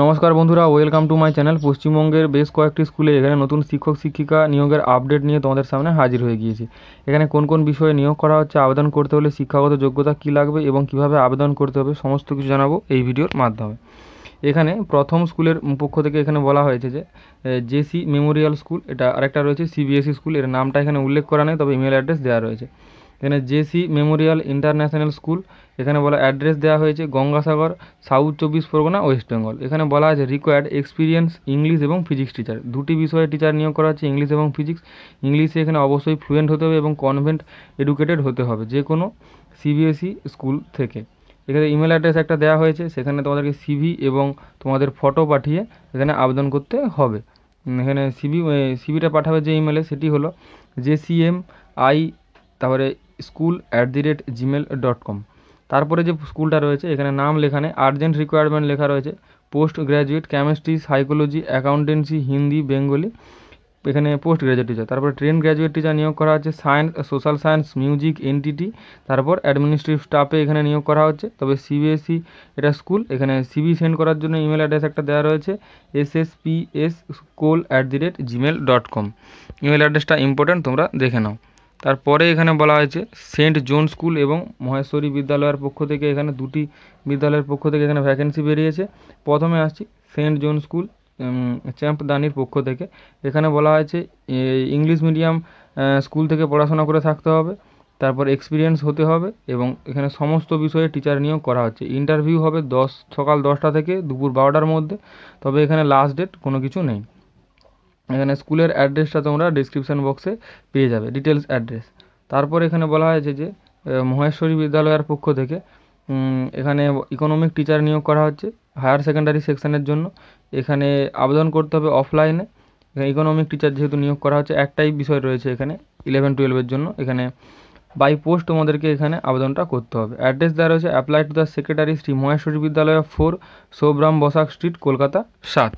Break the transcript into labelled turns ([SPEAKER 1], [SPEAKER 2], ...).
[SPEAKER 1] নমস্কার বন্ধুরা welcome to my channel পশ্চিমবঙ্গের বেশ কয়েকটি স্কুলে এখানে নতুন শিক্ষক শিক্ষিকা নিয়োগের আপডেট নিয়ে তোমাদের সামনে হাজির হয়ে গিয়েছি এখানে কোন কোন বিষয়ে নিয়োগ করা হচ্ছে আবেদন করতে হলে শিক্ষাগত যোগ্যতা কী লাগবে এবং কিভাবে আবেদন করতে হবে সমস্ত কিছু জানাবো এই ভিডিওর মাধ্যমে এখানে প্রথম স্কুলের পক্ষ থেকে এখানে বলা হয়েছে যে জেসি মেমোরিয়াল স্কুল এটা আরেকটা রয়েছে সিবিএসই স্কুল e এর নামটা এখানে উল্লেখ করা নেই তবে ইমেল অ্যাড্রেস দেওয়া রয়েছে এখানে জেসি মেমোরিয়াল ইন্টারন্যাশনাল স্কুল এখানে বলা অ্যাড্রেস দেওয়া হয়েছে গঙ্গাসাগর সাউথ চব্বিশ পরগনা ওয়েস্ট বেঙ্গল এখানে বলা আছে রিকোয়ার্ড এক্সপিরিয়েন্স ইংলিশ এবং ফিজিক্স টিচার দুটি বিষয়ে টিচার নিয়োগ করা হচ্ছে ইংলিশ এবং ফিজিক্স ইংলিশে এখানে অবশ্যই ফ্লুয়েন্ট হতে হবে এবং কনভেন্ট এডুকেটেড হতে হবে যে কোনো সিবিএসই e স্কুল থেকে এখানে ইমেল অ্যাড্রেস একটা দেওয়া হয়েছে সেখানে তোমাদেরকে সিভি এবং তোমাদের ফটো পাঠিয়ে এখানে আবেদন করতে হবে এখানে সিভি সিভিটা পাঠাবে যে ইমেলে সেটি হলো জেসিএম আই তারপরে school at the rate Gmail dot com তারপরে যে স্কুলটা রয়েছে এখানে নাম লেখানে আর্জেন্ট রিকোয়ারমেন্ট লেখা রয়েছে post graduate chemistry psychology accountancy Hindi Bengali এখানে পোস্ট গ্র্যাজুয়েট টিচার তারপরে ট্রেন গ্র্যাজুয়েট টিচার নিয়োগ করা হচ্ছে science social science music NTT তারপর অ্যাডমিনিস্ট্রেটিভ স্টাফে এখানে নিয়োগ করা হচ্ছে তবে সিবিএসই e, এটা স্কুল এখানে সিবি সেন্ড করার জন্য ইমেল অ্যাড্রেস একটা দেওয়া রয়েছে এস এস পি এস কোল at the rate Gmail dot com email অ্যাড্রেসটা ইম্পর্ট্যান্ট তোমরা দেখে নাও তারপরে এখানে বলা হয়েছে সেন্ট জোন স্কুল এবং মহেশ্বরী বিদ্যালয়ের পক্ষ থেকে এখানে দুটি বিদ্যালয়ের পক্ষ থেকে এখানে ভ্যাকেন্সি বেরিয়েছে প্রথমে আসছি সেন্ট জোন স্কুল চ্যাম্পদানির পক্ষ থেকে এখানে বলা হয়েছে ইংলিশ মিডিয়াম স্কুল থেকে পড়াশোনা করে থাকতে হবে তারপর এক্সপিরিয়েন্স হতে হবে এবং এখানে সমস্ত বিষয়ে টিচার নিয়োগ করা হচ্ছে ইন্টারভিউ হবে দশ সকাল দশটা থেকে দুপুর বারোটার মধ্যে তবে এখানে লাস্ট ডেট কোনো কিছু নেই এখানে স্কুলের অ্যাড্রেসটা তোমরা ডিসক্রিপশান বক্সে পেয়ে যাবে ডিটেলস অ্যাড্রেস তারপর এখানে বলা হয়েছে যে মহেশ্বরী বিদ্যালয়ের পক্ষ থেকে এখানে ইকোনমিক টিচার নিয়োগ করা হচ্ছে হায়ার সেকেন্ডারি সেকশানের জন্য এখানে আবেদন করতে হবে অফলাইনে ইকোনমিক টিচার যেহেতু নিয়োগ করা হচ্ছে একটাই বিষয় রয়েছে এখানে ইলেভেন টুয়েলভের জন্য এখানে বাই পোস্ট তোমাদেরকে এখানে আবেদনটা করতে হবে অ্যাড্রেস দেওয়া রয়েছে apply to the secretary Shri Maheshwari Vidyalaya four Sobharam Basak street Kolkata সাত